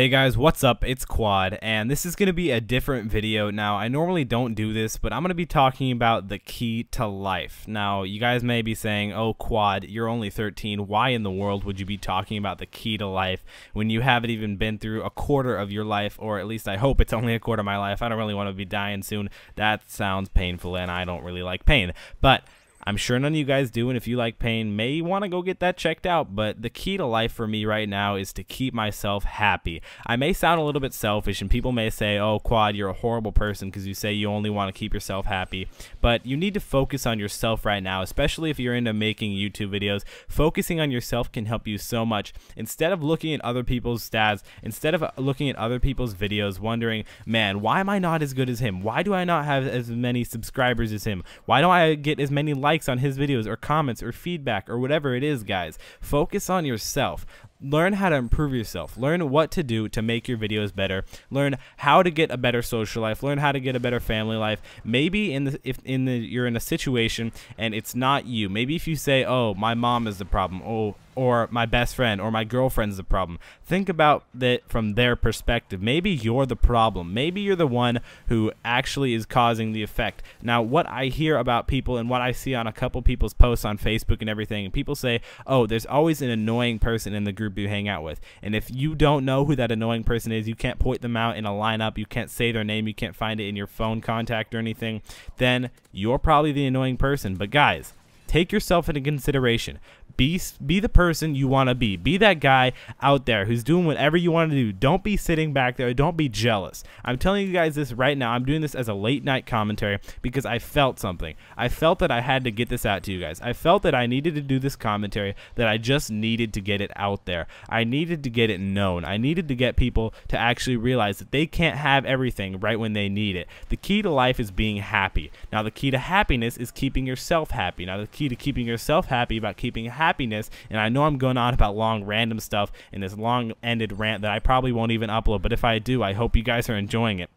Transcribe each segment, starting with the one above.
Hey guys, what's up? It's Quad, and this is going to be a different video. Now, I normally don't do this, but I'm going to be talking about the key to life. Now, you guys may be saying, oh, Quad, you're only 13. Why in the world would you be talking about the key to life when you haven't even been through a quarter of your life, or at least I hope it's only a quarter of my life. I don't really want to be dying soon. That sounds painful, and I don't really like pain. But I'm sure none of you guys do. And if you like pain, may want to go get that checked out. But the key to life for me right now is to keep myself happy. I may sound a little bit selfish, and people may say, oh, Quad, you're a horrible person because you say you only want to keep yourself happy. But you need to focus on yourself right now, especially if you're into making YouTube videos. Focusing on yourself can help you so much. Instead of looking at other people's stats, instead of uh, looking at other people's videos, wondering, man, why am I not as good as him? Why do I not have as many subscribers as him? Why don't I get as many likes? likes on his videos or comments or feedback or whatever it is, guys. Focus on yourself learn how to improve yourself learn what to do to make your videos better learn how to get a better social life learn how to get a better family life maybe in the if in the you're in a situation and it's not you maybe if you say oh my mom is the problem oh or my best friend or my girlfriend's the problem. Think about that from their perspective. Maybe you're the problem. Maybe you're the one who actually is causing the effect. Now, what I hear about people and what I see on a couple people's posts on Facebook and everything, people say, oh, there's always an annoying person in the group group you hang out with. And if you don't know who that annoying person is, you can't point them out in a lineup, you can't say their name, you can't find it in your phone contact or anything, then you're probably the annoying person. But guys, Take yourself into consideration. Be be the person you want to be. Be that guy out there who's doing whatever you want to do. Don't be sitting back there. Don't be jealous. I'm telling you guys this right now. I'm doing this as a late night commentary because I felt something. I felt that I had to get this out to you guys. I felt that I needed to do this commentary, that I just needed to get it out there. I needed to get it known. I needed to get people to actually realize that they can't have everything right when they need it. The key to life is being happy. Now, the key to happiness is keeping yourself happy. Now, the key to keeping yourself happy about keeping happiness. And I know I'm going on about long random stuff in this long ended rant that I probably won't even upload, but if I do, I hope you guys are enjoying it.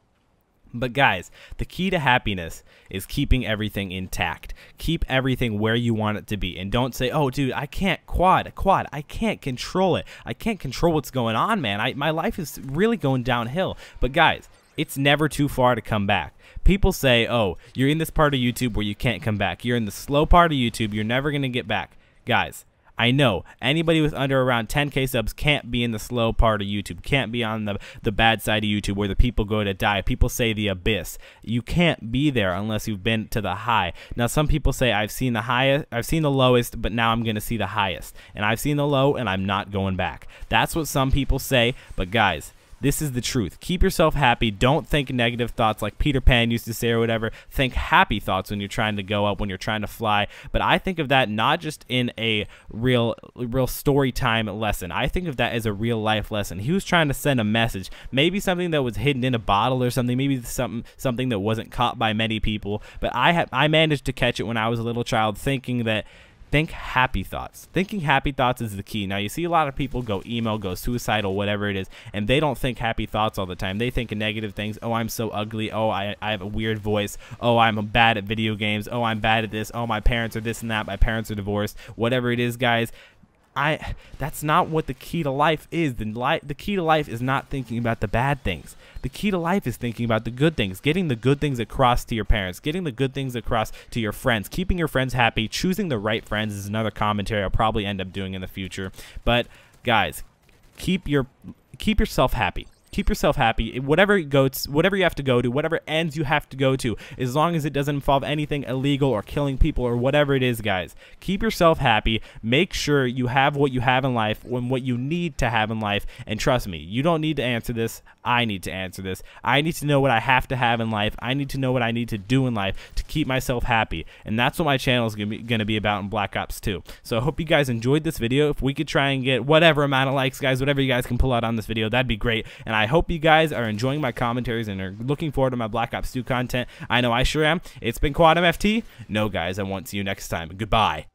But guys, the key to happiness is keeping everything intact. Keep everything where you want it to be and don't say, "Oh dude, I can't quad, quad. I can't control it. I can't control what's going on, man. I, my life is really going downhill." But guys, it's never too far to come back. People say, oh, you're in this part of YouTube where you can't come back. You're in the slow part of YouTube. You're never going to get back. Guys, I know anybody with under around 10k subs can't be in the slow part of YouTube, can't be on the, the bad side of YouTube where the people go to die. People say the abyss. You can't be there unless you've been to the high. Now some people say I've seen the highest, I've seen the lowest, but now I'm going to see the highest. And I've seen the low and I'm not going back. That's what some people say, but guys, this is the truth. Keep yourself happy. Don't think negative thoughts like Peter Pan used to say or whatever. Think happy thoughts when you're trying to go up, when you're trying to fly. But I think of that not just in a real real story time lesson. I think of that as a real life lesson. He was trying to send a message. Maybe something that was hidden in a bottle or something, maybe something something that wasn't caught by many people, but I ha- I managed to catch it when I was a little child thinking that think happy thoughts. Thinking happy thoughts is the key. Now, you see a lot of people go emo, go suicidal, whatever it is, and they don't think happy thoughts all the time. They think negative things. Oh, I'm so ugly. Oh, I, I have a weird voice. Oh, I'm bad at video games. Oh, I'm bad at this. Oh, my parents are this and that. My parents are divorced. Whatever it is, guys, I that's not what the key to life is. The li- the key to life is not thinking about the bad things. The key to life is thinking about the good things, getting the good things across to your parents, getting the good things across to your friends, keeping your friends happy, choosing the right friends is another commentary I'll probably end up doing in the future. But guys, keep your keep yourself happy keep yourself happy. Whatever goes, whatever you have to go to, whatever ends you have to go to, as long as it doesn't involve anything illegal or killing people or whatever it is, guys. Keep yourself happy. Make sure you have what you have in life and what you need to have in life. And trust me, you don't need to answer this. I need to answer this. I need to know what I have to have in life. I need to know what I need to do in life to keep myself happy. And that's what my channel is going to be about in Black Ops 2. So I hope you guys enjoyed this video. If we could try and get whatever amount of likes, guys, whatever you guys can pull out on this video, that'd be great. And I I hope you guys are enjoying my commentaries and are looking forward to my Black Ops 2 content. I know I sure am. It's been Quad MFT. No, guys, I won't see you next time. Goodbye.